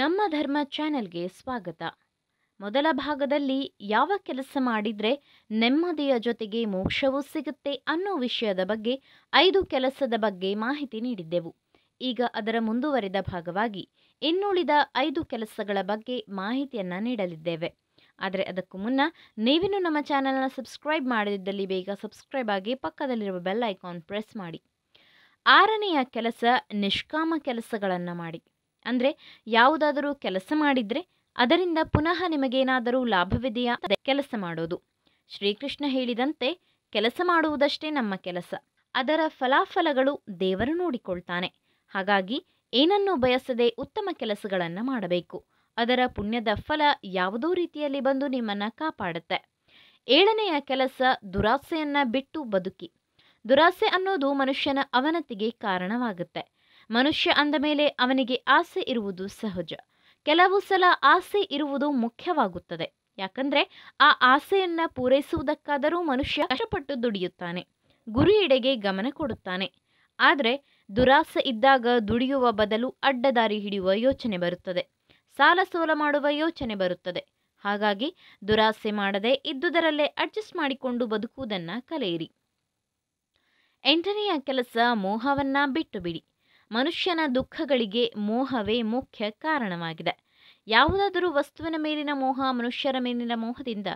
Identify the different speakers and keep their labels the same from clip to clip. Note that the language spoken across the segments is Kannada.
Speaker 1: ನಮ್ಮ ಧರ್ಮ ಚಾನೆಲ್ಗೆ ಸ್ವಾಗತ ಮೊದಲ ಭಾಗದಲ್ಲಿ ಯಾವ ಕೆಲಸ ಮಾಡಿದರೆ ನೆಮ್ಮದಿಯ ಜೊತೆಗೆ ಮೋಕ್ಷವೂ ಸಿಗುತ್ತೆ ಅನ್ನೋ ವಿಷಯದ ಬಗ್ಗೆ ಐದು ಕೆಲಸದ ಬಗ್ಗೆ ಮಾಹಿತಿ ನೀಡಿದ್ದೆವು ಈಗ ಅದರ ಮುಂದುವರೆದ ಭಾಗವಾಗಿ ಇನ್ನುಳಿದ ಐದು ಕೆಲಸಗಳ ಬಗ್ಗೆ ಮಾಹಿತಿಯನ್ನು ನೀಡಲಿದ್ದೇವೆ ಆದರೆ ಅದಕ್ಕೂ ಮುನ್ನ ನೀವಿನ್ನೂ ನಮ್ಮ ಚಾನೆಲ್ನ ಸಬ್ಸ್ಕ್ರೈಬ್ ಮಾಡದಿದ್ದಲ್ಲಿ ಬೇಗ ಸಬ್ಸ್ಕ್ರೈಬ್ ಆಗಿ ಪಕ್ಕದಲ್ಲಿರುವ ಬೆಲ್ ಐಕಾನ್ ಪ್ರೆಸ್ ಮಾಡಿ ಆರನೆಯ ಕೆಲಸ ನಿಷ್ಕಾಮ ಕೆಲಸಗಳನ್ನು ಮಾಡಿ ಅಂದರೆ ಯಾವುದಾದರೂ ಕೆಲಸ ಮಾಡಿದರೆ ಅದರಿಂದ ಪುನಃ ನಿಮಗೇನಾದರೂ ಲಾಭವಿದೆಯಾ ಕೆಲಸ ಮಾಡೋದು ಶ್ರೀಕೃಷ್ಣ ಹೇಳಿದಂತೆ ಕೆಲಸ ಮಾಡುವುದಷ್ಟೇ ನಮ್ಮ ಕೆಲಸ ಅದರ ಫಲಾಫಲಗಳು ದೇವರು ನೋಡಿಕೊಳ್ತಾನೆ ಹಾಗಾಗಿ ಏನನ್ನೂ ಬಯಸದೆ ಉತ್ತಮ ಕೆಲಸಗಳನ್ನು ಮಾಡಬೇಕು ಅದರ ಪುಣ್ಯದ ಫಲ ಯಾವುದೋ ರೀತಿಯಲ್ಲಿ ಬಂದು ನಿಮ್ಮನ್ನು ಕಾಪಾಡುತ್ತೆ ಏಳನೆಯ ಕೆಲಸ ದುರಾಸೆಯನ್ನು ಬಿಟ್ಟು ಬದುಕಿ ದುರಾಸೆ ಅನ್ನೋದು ಮನುಷ್ಯನ ಅವನತಿಗೆ ಕಾರಣವಾಗುತ್ತೆ ಮನುಷ್ಯ ಅಂದ ಮೇಲೆ ಅವನಿಗೆ ಆಸೆ ಇರುವುದು ಸಹಜ ಕೆಲವು ಸಲ ಆಸೆ ಇರುವುದು ಮುಖ್ಯವಾಗುತ್ತದೆ ಯಾಕಂದ್ರೆ ಆ ಆಸೆಯನ್ನ ಪೂರೈಸುವುದಕ್ಕಾದರೂ ಮನುಷ್ಯ ಕಷ್ಟಪಟ್ಟು ದುಡಿಯುತ್ತಾನೆ ಗುರಿಯೆಡೆಗೆ ಗಮನ ಕೊಡುತ್ತಾನೆ ಆದರೆ ದುರಾಸೆ ಇದ್ದಾಗ ದುಡಿಯುವ ಬದಲು ಅಡ್ಡದಾರಿ ಹಿಡಿಯುವ ಯೋಚನೆ ಬರುತ್ತದೆ ಸಾಲ ಸೋಲ ಮಾಡುವ ಯೋಚನೆ ಬರುತ್ತದೆ ಹಾಗಾಗಿ ದುರಾಸೆ ಮಾಡದೆ ಇದ್ದುದರಲ್ಲೇ ಅಡ್ಜಸ್ಟ್ ಮಾಡಿಕೊಂಡು ಬದುಕುವುದನ್ನು ಕಲೆಯಿರಿ ಎಂಟನೆಯ ಕೆಲಸ ಮೋಹವನ್ನ ಬಿಟ್ಟು ಬಿಡಿ ಮನುಷ್ಯನ ದುಃಖಗಳಿಗೆ ಮೋಹವೇ ಮುಖ್ಯ ಕಾರಣವಾಗಿದೆ ಯಾವುದಾದರೂ ವಸ್ತುವಿನ ಮೇಲಿನ ಮೋಹ ಮನುಷ್ಯರ ಮೇಲಿನ ಮೋಹದಿಂದ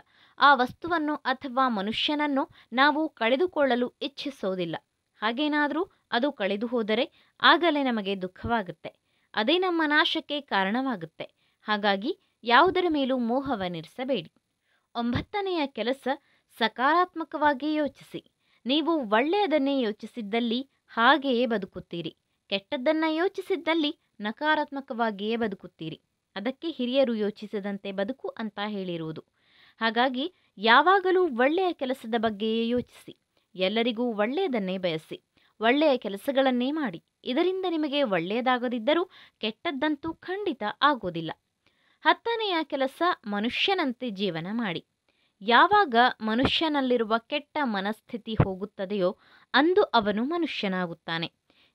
Speaker 1: ಆ ವಸ್ತುವನ್ನು ಅಥವಾ ಮನುಷ್ಯನನ್ನು ನಾವು ಕಳೆದುಕೊಳ್ಳಲು ಇಚ್ಛಿಸೋದಿಲ್ಲ ಹಾಗೇನಾದರೂ ಅದು ಕಳೆದು ಹೋದರೆ ಆಗಲೇ ನಮಗೆ ದುಃಖವಾಗುತ್ತೆ ಅದೇ ನಮ್ಮ ನಾಶಕ್ಕೆ ಕಾರಣವಾಗುತ್ತೆ ಹಾಗಾಗಿ ಯಾವುದರ ಮೇಲೂ ಮೋಹವನ್ನಿರಿಸಬೇಡಿ ಒಂಬತ್ತನೆಯ ಕೆಲಸ ಸಕಾರಾತ್ಮಕವಾಗಿ ಯೋಚಿಸಿ ನೀವು ಒಳ್ಳೆಯದನ್ನೇ ಯೋಚಿಸಿದ್ದಲ್ಲಿ ಹಾಗೆಯೇ ಬದುಕುತ್ತೀರಿ ಕೆಟ್ಟದ್ದನ್ನು ಯೋಚಿಸಿದ್ದಲ್ಲಿ ನಕಾರಾತ್ಮಕವಾಗಿಯೇ ಬದುಕುತ್ತೀರಿ ಅದಕ್ಕೆ ಹಿರಿಯರು ಯೋಚಿಸದಂತೆ ಬದುಕು ಅಂತ ಹೇಳಿರುವುದು ಹಾಗಾಗಿ ಯಾವಾಗಲೂ ಒಳ್ಳೆಯ ಕೆಲಸದ ಬಗ್ಗೆಯೇ ಯೋಚಿಸಿ ಎಲ್ಲರಿಗೂ ಒಳ್ಳೆಯದನ್ನೇ ಬಯಸಿ ಒಳ್ಳೆಯ ಕೆಲಸಗಳನ್ನೇ ಮಾಡಿ ಇದರಿಂದ ನಿಮಗೆ ಒಳ್ಳೆಯದಾಗದಿದ್ದರೂ ಕೆಟ್ಟದ್ದಂತೂ ಖಂಡಿತ ಆಗೋದಿಲ್ಲ ಹತ್ತನೆಯ ಕೆಲಸ ಮನುಷ್ಯನಂತೆ ಜೀವನ ಮಾಡಿ ಯಾವಾಗ ಮನುಷ್ಯನಲ್ಲಿರುವ ಕೆಟ್ಟ ಮನಸ್ಥಿತಿ ಹೋಗುತ್ತದೆಯೋ ಅಂದು ಅವನು ಮನುಷ್ಯನಾಗುತ್ತಾನೆ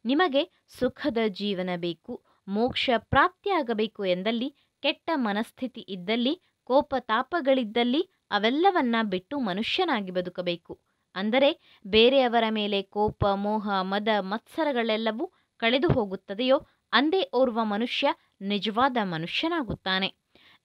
Speaker 1: ನಿಮಗೆ ಸುಖದ ಜೀವನ ಬೇಕು ಮೋಕ್ಷ ಪ್ರಾಪ್ತಿಯಾಗಬೇಕು ಎಂದಲ್ಲಿ ಕೆಟ್ಟ ಮನಸ್ಥಿತಿ ಇದ್ದಲ್ಲಿ ಕೋಪ ತಾಪಗಳಿದ್ದಲ್ಲಿ ಅವೆಲ್ಲವನ್ನ ಬಿಟ್ಟು ಮನುಷ್ಯನಾಗಿ ಬದುಕಬೇಕು ಅಂದರೆ ಬೇರೆಯವರ ಮೇಲೆ ಕೋಪ ಮೋಹ ಮದ ಮತ್ಸರಗಳೆಲ್ಲವೂ ಕಳೆದು ಹೋಗುತ್ತದೆಯೋ ಅಂದೇ ಓರ್ವ ಮನುಷ್ಯ ನಿಜವಾದ ಮನುಷ್ಯನಾಗುತ್ತಾನೆ